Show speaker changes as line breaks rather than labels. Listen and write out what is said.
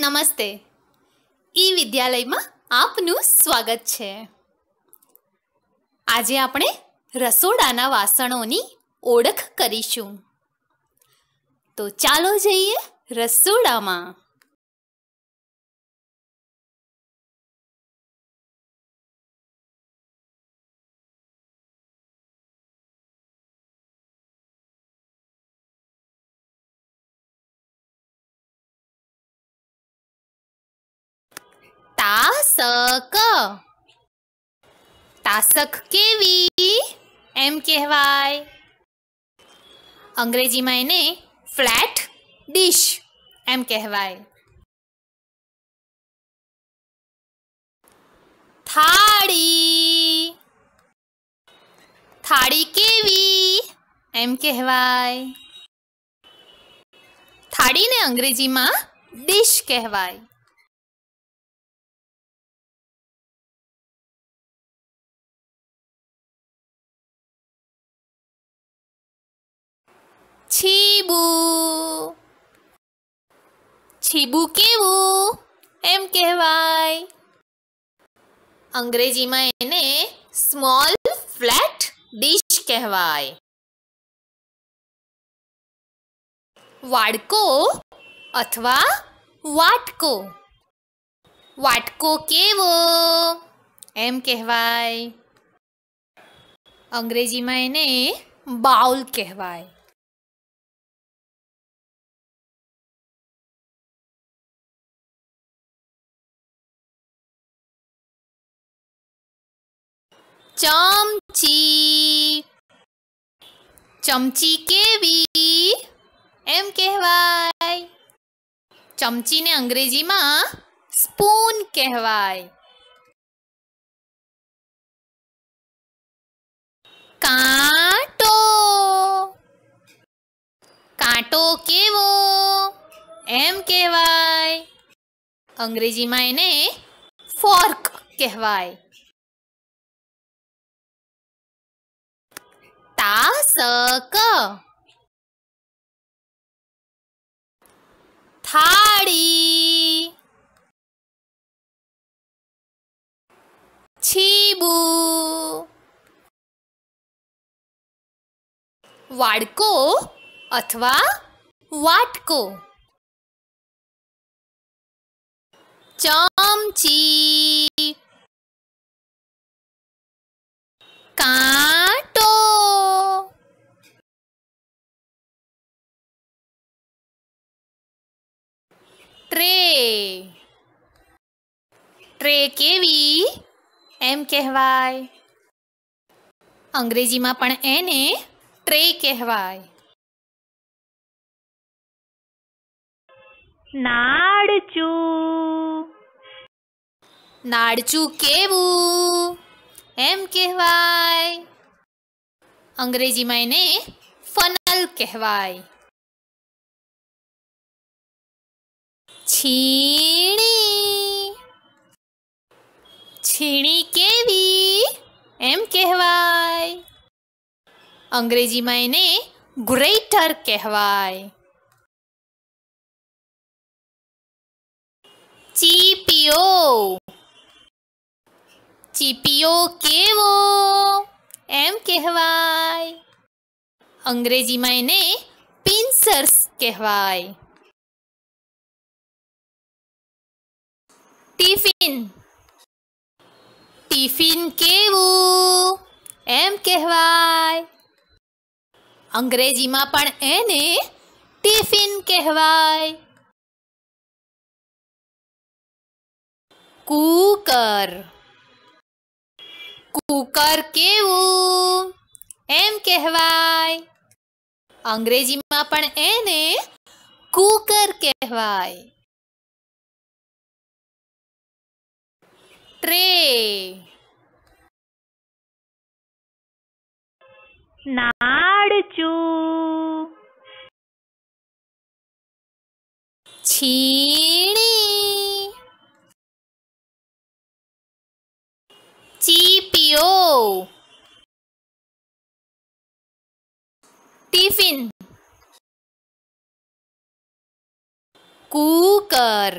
નમસ્તે ઈ વિદ્યાલયમાં આપનું સ્વાગત છે આજે આપણે રસોડાના વાસણોની ઓળખ કરીશું તો ચાલો જઈએ
રસોડામાં તાસક
તાસક કેવી એમ કહેવાય અંગ્રેજીમાં એને ફ્લેટ ડીશ
એમ કહેવાય
થાળી થાળી કેવી એમ કહેવાય થાળીને અંગ્રેજીમાં ડીશ કહેવાય છીબુ છીબુ કેવું એમ કહેવાય અંગ્રેજીમાં એને સ્મોલ ફ્લેટ ડીશ કહેવાય વાડકો અથવા વાટકો વાટકો કેવો એમ કહેવાય અંગ્રેજીમાં એને
બાઉલ કહેવાય चमची
चमची के वी एम कहवाय चमची ने अंग्रेजी में स्पून कहवाय
काटो
काटो केवो एम कहवाय अंग्रेजी में फोर्क
कहवाई सका थाड़ी छीबू वाड़को अथवा वाटको चमची कान
ट्रे ट्रे केवी एम कहवाय अंग्रेजी में एने
ट्रे कहवाय
अंग्रेजी में फनल कहवाई छीणी छीणी केवी एम कहवाय अंग्रेजी में इने ग्रेटर कहवाय
चीपियो
चीपियो केवो एम कहवाय अंग्रेजी में इने पिंसर्स कहवाय टिफिन टिफिन केवु एम कहवाय अंग्रेजी में पण एने टिफिन कहवाय
कुकर
कुकर केवु एम कहवाय अंग्रेजी में पण एने कुकर
कहवाय tray નાડચુ છીણી ચીપિયો ટિફિન કૂકર